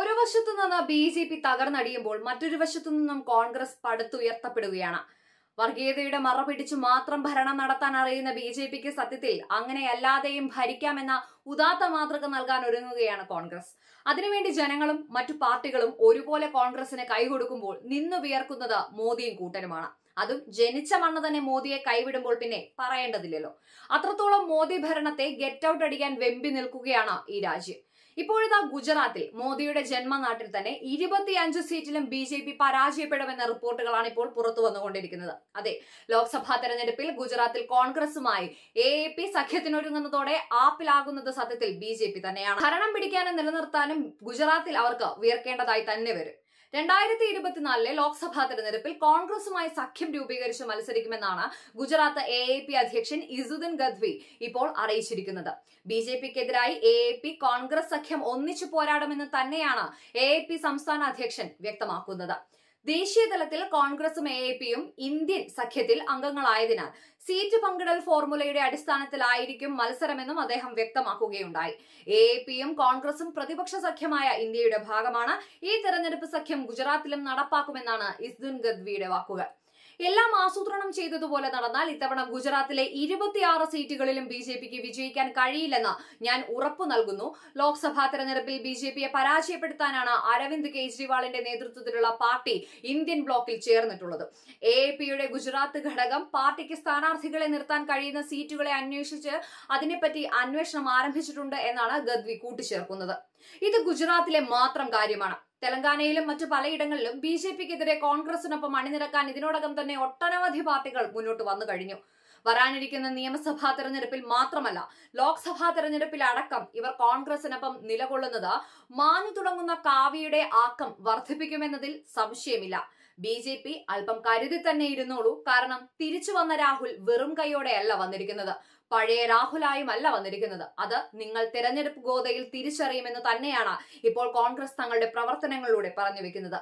ഒരു വശത്തു നിന്ന് ബി ജെ പി തകർന്നടിയുമ്പോൾ മറ്റൊരു വശത്തു നിന്നും കോൺഗ്രസ് പടുത്തുയർത്തപ്പെടുകയാണ് വർഗീയതയുടെ മറ പിടിച്ചു മാത്രം ഭരണം നടത്താൻ അറിയുന്ന ബി ജെ പിക്ക് സത്യത്തിൽ അങ്ങനെയല്ലാതെയും ഭരിക്കാമെന്ന ഉദാത്ത മാതൃക നൽകാൻ ഒരുങ്ങുകയാണ് കോൺഗ്രസ് അതിനുവേണ്ടി ജനങ്ങളും മറ്റു പാർട്ടികളും ഒരുപോലെ കോൺഗ്രസിന് കൈകൊടുക്കുമ്പോൾ നിന്നു വിയർക്കുന്നത് മോദിയും കൂട്ടനുമാണ് അതും ജനിച്ച മണ്ണ് തന്നെ മോദിയെ കൈവിടുമ്പോൾ പിന്നെ പറയേണ്ടതില്ലല്ലോ അത്രത്തോളം മോദി ഭരണത്തെ ഗെറ്റ് ഔട്ട് അടിക്കാൻ വെമ്പി നിൽക്കുകയാണ് ഈ രാജ്യം ഇപ്പോഴത്തെ ഗുജറാത്തിൽ മോദിയുടെ ജന്മനാട്ടിൽ തന്നെ ഇരുപത്തിയഞ്ച് സീറ്റിലും ബി ജെ പി പരാജയപ്പെടുമെന്ന റിപ്പോർട്ടുകളാണ് ഇപ്പോൾ പുറത്തു വന്നുകൊണ്ടിരിക്കുന്നത് അതെ ലോക്സഭാ തെരഞ്ഞെടുപ്പിൽ ഗുജറാത്തിൽ കോൺഗ്രസുമായി എ എ പി സഖ്യത്തിനൊരുങ്ങുന്നതോടെ ആപ്പിലാകുന്നത് സത്യത്തിൽ ബി ജെ പി തന്നെയാണ് ഭരണം പിടിക്കാനും നിലനിർത്താനും ഗുജറാത്തിൽ അവർക്ക് ഉയർക്കേണ്ടതായി തന്നെ വരും രണ്ടായിരത്തി ഇരുപത്തിനാലിലെ ലോക്സഭാ തെരഞ്ഞെടുപ്പിൽ കോൺഗ്രസുമായി സഖ്യം രൂപീകരിച്ച് മത്സരിക്കുമെന്നാണ് ഗുജറാത്ത് എ എ പി അധ്യക്ഷൻ ഇസുദ്ദീൻ ഗദ്വി ഇപ്പോൾ അറിയിച്ചിരിക്കുന്നത് ബി ജെ പിക്കെതിരായി എ എ പി കോൺഗ്രസ് സഖ്യം ഒന്നിച്ചു പോരാടുമെന്ന് തന്നെയാണ് എ എ പി സംസ്ഥാന അധ്യക്ഷൻ വ്യക്തമാക്കുന്നത് ദേശീയതലത്തിൽ കോൺഗ്രസും എ പിയും ഇന്ത്യൻ സഖ്യത്തിൽ അംഗങ്ങളായതിനാൽ സീറ്റ് പങ്കിടൽ ഫോർമുലയുടെ അടിസ്ഥാനത്തിലായിരിക്കും മത്സരമെന്നും അദ്ദേഹം വ്യക്തമാക്കുകയുണ്ടായി എ പിയും കോൺഗ്രസും പ്രതിപക്ഷ സഖ്യമായ ഇന്ത്യയുടെ ഭാഗമാണ് ഈ തെരഞ്ഞെടുപ്പ് സഖ്യം ഗുജറാത്തിലും നടപ്പാക്കുമെന്നാണ് ഇസ്ദുൻ ഗദ്വിയുടെ വാക്കുകൾ എല്ലാം ആസൂത്രണം ചെയ്തതുപോലെ നടന്നാൽ ഇത്തവണ ഗുജറാത്തിലെ ഇരുപത്തിയാറ് സീറ്റുകളിലും ബി വിജയിക്കാൻ കഴിയില്ലെന്ന് ഞാൻ ഉറപ്പു നൽകുന്നു ലോക്സഭാ തെരഞ്ഞെടുപ്പിൽ ബി പരാജയപ്പെടുത്താനാണ് അരവിന്ദ് കെജ്രിവാളിന്റെ നേതൃത്വത്തിലുള്ള പാർട്ടി ഇന്ത്യൻ ബ്ലോക്കിൽ ചേർന്നിട്ടുള്ളത് എ പിയുടെ ഗുജറാത്ത് ഘടകം പാർട്ടിക്ക് സ്ഥാനാർത്ഥികളെ നിർത്താൻ കഴിയുന്ന സീറ്റുകളെ അന്വേഷിച്ച് അതിനെപ്പറ്റി അന്വേഷണം ആരംഭിച്ചിട്ടുണ്ട് എന്നാണ് ഗദ്വി കൂട്ടിച്ചേർക്കുന്നത് ഇത് ഗുജറാത്തിലെ മാത്രം കാര്യമാണ് തെലങ്കാനയിലും മറ്റു പലയിടങ്ങളിലും ബി ജെ പിക്കെതിരെ കോൺഗ്രസിനൊപ്പം അണിനിരക്കാൻ ഇതിനോടകം തന്നെ ഒട്ടനവധി പാർട്ടികൾ മുന്നോട്ട് വന്നു കഴിഞ്ഞു വരാനിരിക്കുന്ന നിയമസഭാ തെരഞ്ഞെടുപ്പിൽ മാത്രമല്ല ലോക്സഭാ തെരഞ്ഞെടുപ്പിൽ അടക്കം ഇവർ കോൺഗ്രസിനൊപ്പം നിലകൊള്ളുന്നത് മാഞ്ഞു തുടങ്ങുന്ന കാവ്യയുടെ ആക്കം വർദ്ധിപ്പിക്കുമെന്നതിൽ സംശയമില്ല ബി ജെ പി അല്പം കരുതി തന്നെ ഇരുന്നോളൂ കാരണം തിരിച്ചു വന്ന രാഹുൽ വെറും കൈയോടെയല്ല വന്നിരിക്കുന്നത് പഴയ രാഹുലായും അല്ല വന്നിരിക്കുന്നത് അത് നിങ്ങൾ തെരഞ്ഞെടുപ്പ് ഗോതയിൽ തിരിച്ചറിയുമെന്ന് തന്നെയാണ് ഇപ്പോൾ കോൺഗ്രസ് തങ്ങളുടെ പ്രവർത്തനങ്ങളിലൂടെ പറഞ്ഞു വെക്കുന്നത്